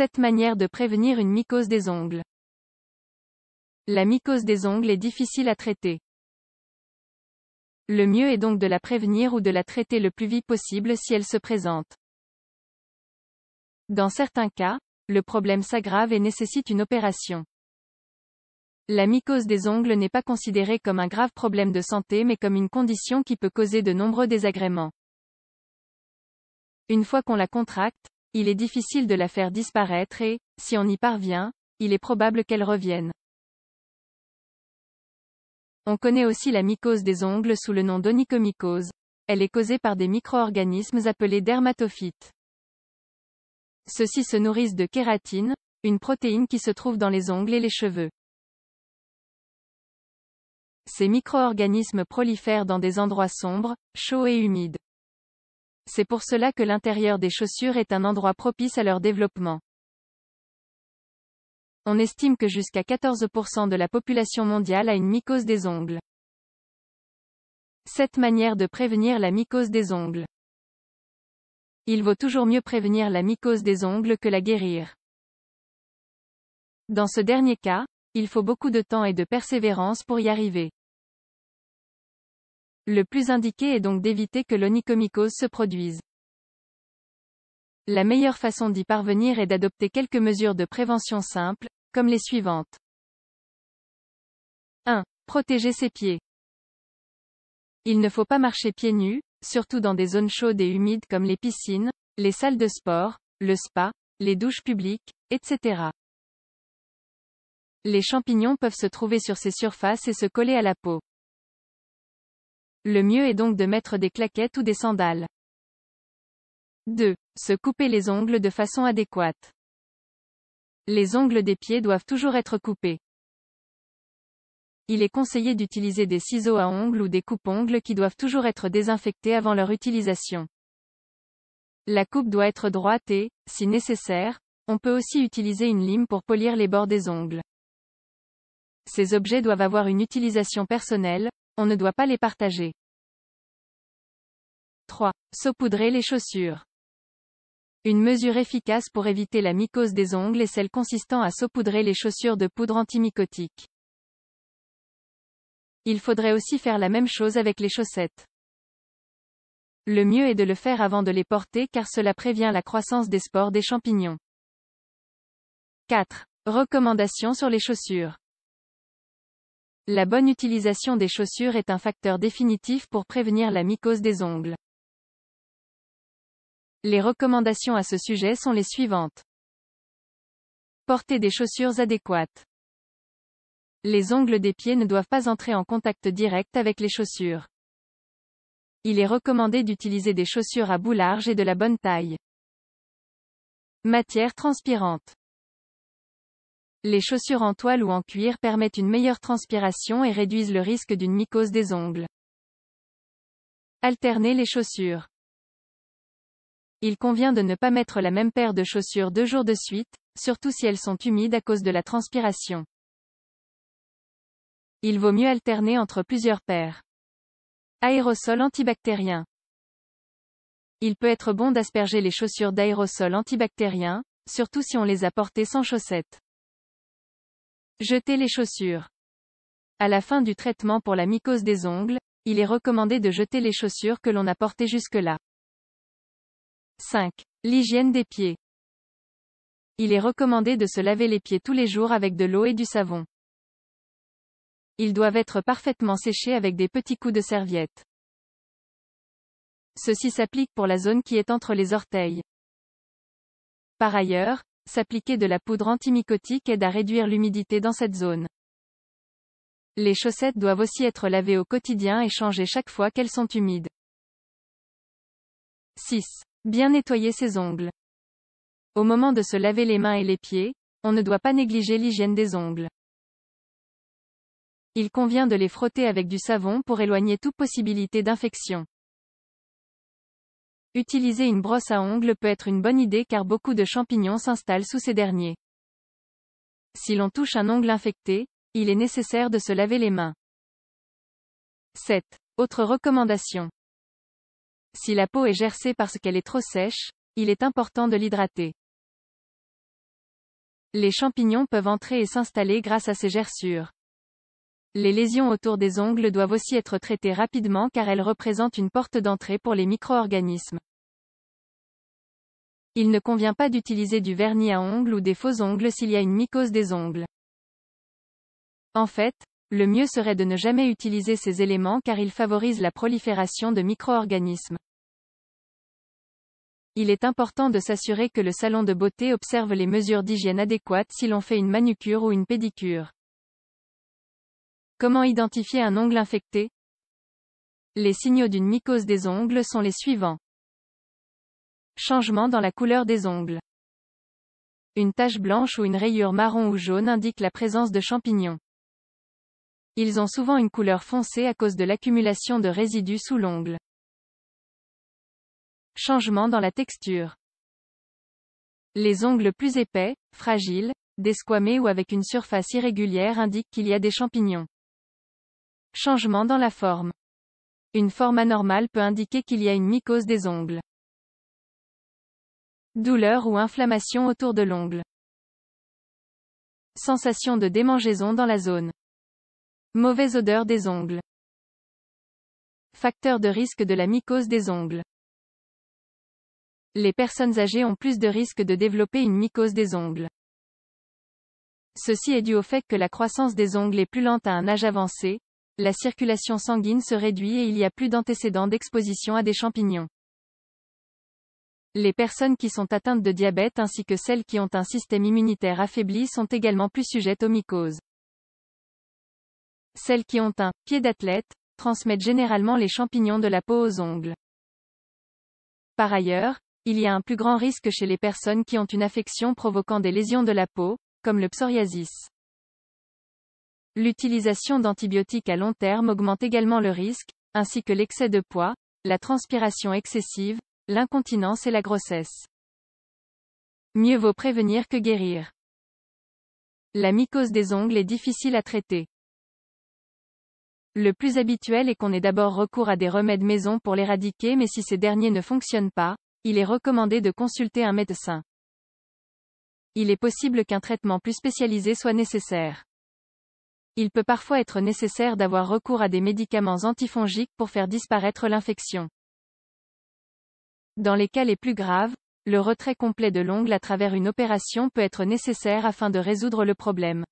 7 manières de prévenir une mycose des ongles. La mycose des ongles est difficile à traiter. Le mieux est donc de la prévenir ou de la traiter le plus vite possible si elle se présente. Dans certains cas, le problème s'aggrave et nécessite une opération. La mycose des ongles n'est pas considérée comme un grave problème de santé mais comme une condition qui peut causer de nombreux désagréments. Une fois qu'on la contracte, il est difficile de la faire disparaître et, si on y parvient, il est probable qu'elle revienne. On connaît aussi la mycose des ongles sous le nom d'onychomycose. Elle est causée par des micro-organismes appelés dermatophytes. Ceux-ci se nourrissent de kératine, une protéine qui se trouve dans les ongles et les cheveux. Ces micro-organismes prolifèrent dans des endroits sombres, chauds et humides. C'est pour cela que l'intérieur des chaussures est un endroit propice à leur développement. On estime que jusqu'à 14% de la population mondiale a une mycose des ongles. 7 manières de prévenir la mycose des ongles. Il vaut toujours mieux prévenir la mycose des ongles que la guérir. Dans ce dernier cas, il faut beaucoup de temps et de persévérance pour y arriver. Le plus indiqué est donc d'éviter que l'onychomycose se produise. La meilleure façon d'y parvenir est d'adopter quelques mesures de prévention simples, comme les suivantes. 1. Protéger ses pieds. Il ne faut pas marcher pieds nus, surtout dans des zones chaudes et humides comme les piscines, les salles de sport, le spa, les douches publiques, etc. Les champignons peuvent se trouver sur ces surfaces et se coller à la peau. Le mieux est donc de mettre des claquettes ou des sandales. 2. Se couper les ongles de façon adéquate. Les ongles des pieds doivent toujours être coupés. Il est conseillé d'utiliser des ciseaux à ongles ou des coupes-ongles qui doivent toujours être désinfectés avant leur utilisation. La coupe doit être droite et, si nécessaire, on peut aussi utiliser une lime pour polir les bords des ongles. Ces objets doivent avoir une utilisation personnelle, on ne doit pas les partager. 3. Saupoudrer les chaussures. Une mesure efficace pour éviter la mycose des ongles est celle consistant à saupoudrer les chaussures de poudre antimycotique. Il faudrait aussi faire la même chose avec les chaussettes. Le mieux est de le faire avant de les porter car cela prévient la croissance des spores des champignons. 4. Recommandations sur les chaussures. La bonne utilisation des chaussures est un facteur définitif pour prévenir la mycose des ongles. Les recommandations à ce sujet sont les suivantes. Porter des chaussures adéquates. Les ongles des pieds ne doivent pas entrer en contact direct avec les chaussures. Il est recommandé d'utiliser des chaussures à bout large et de la bonne taille. Matière transpirante. Les chaussures en toile ou en cuir permettent une meilleure transpiration et réduisent le risque d'une mycose des ongles. Alterner les chaussures. Il convient de ne pas mettre la même paire de chaussures deux jours de suite, surtout si elles sont humides à cause de la transpiration. Il vaut mieux alterner entre plusieurs paires. Aérosol antibactérien. Il peut être bon d'asperger les chaussures d'aérosol antibactérien, surtout si on les a portées sans chaussettes. Jeter les chaussures. À la fin du traitement pour la mycose des ongles, il est recommandé de jeter les chaussures que l'on a portées jusque-là. 5. L'hygiène des pieds. Il est recommandé de se laver les pieds tous les jours avec de l'eau et du savon. Ils doivent être parfaitement séchés avec des petits coups de serviette. Ceci s'applique pour la zone qui est entre les orteils. Par ailleurs, s'appliquer de la poudre antimicotique aide à réduire l'humidité dans cette zone. Les chaussettes doivent aussi être lavées au quotidien et changées chaque fois qu'elles sont humides. 6. Bien nettoyer ses ongles. Au moment de se laver les mains et les pieds, on ne doit pas négliger l'hygiène des ongles. Il convient de les frotter avec du savon pour éloigner toute possibilité d'infection. Utiliser une brosse à ongles peut être une bonne idée car beaucoup de champignons s'installent sous ces derniers. Si l'on touche un ongle infecté, il est nécessaire de se laver les mains. 7. Autre recommandation. Si la peau est gercée parce qu'elle est trop sèche, il est important de l'hydrater. Les champignons peuvent entrer et s'installer grâce à ces gerçures. Les lésions autour des ongles doivent aussi être traitées rapidement car elles représentent une porte d'entrée pour les micro-organismes. Il ne convient pas d'utiliser du vernis à ongles ou des faux ongles s'il y a une mycose des ongles. En fait, le mieux serait de ne jamais utiliser ces éléments car ils favorisent la prolifération de micro-organismes. Il est important de s'assurer que le salon de beauté observe les mesures d'hygiène adéquates si l'on fait une manucure ou une pédicure. Comment identifier un ongle infecté Les signaux d'une mycose des ongles sont les suivants. Changement dans la couleur des ongles. Une tache blanche ou une rayure marron ou jaune indique la présence de champignons. Ils ont souvent une couleur foncée à cause de l'accumulation de résidus sous l'ongle. Changement dans la texture. Les ongles plus épais, fragiles, desquamés ou avec une surface irrégulière indiquent qu'il y a des champignons. Changement dans la forme. Une forme anormale peut indiquer qu'il y a une mycose des ongles. Douleur ou inflammation autour de l'ongle. Sensation de démangeaison dans la zone. Mauvaise odeur des ongles. Facteur de risque de la mycose des ongles. Les personnes âgées ont plus de risques de développer une mycose des ongles. Ceci est dû au fait que la croissance des ongles est plus lente à un âge avancé, la circulation sanguine se réduit et il n'y a plus d'antécédents d'exposition à des champignons. Les personnes qui sont atteintes de diabète ainsi que celles qui ont un système immunitaire affaibli sont également plus sujettes aux mycoses. Celles qui ont un pied d'athlète transmettent généralement les champignons de la peau aux ongles. Par ailleurs, il y a un plus grand risque chez les personnes qui ont une affection provoquant des lésions de la peau, comme le psoriasis. L'utilisation d'antibiotiques à long terme augmente également le risque, ainsi que l'excès de poids, la transpiration excessive, l'incontinence et la grossesse. Mieux vaut prévenir que guérir. La mycose des ongles est difficile à traiter. Le plus habituel est qu'on ait d'abord recours à des remèdes maison pour l'éradiquer mais si ces derniers ne fonctionnent pas, il est recommandé de consulter un médecin. Il est possible qu'un traitement plus spécialisé soit nécessaire. Il peut parfois être nécessaire d'avoir recours à des médicaments antifongiques pour faire disparaître l'infection. Dans les cas les plus graves, le retrait complet de l'ongle à travers une opération peut être nécessaire afin de résoudre le problème.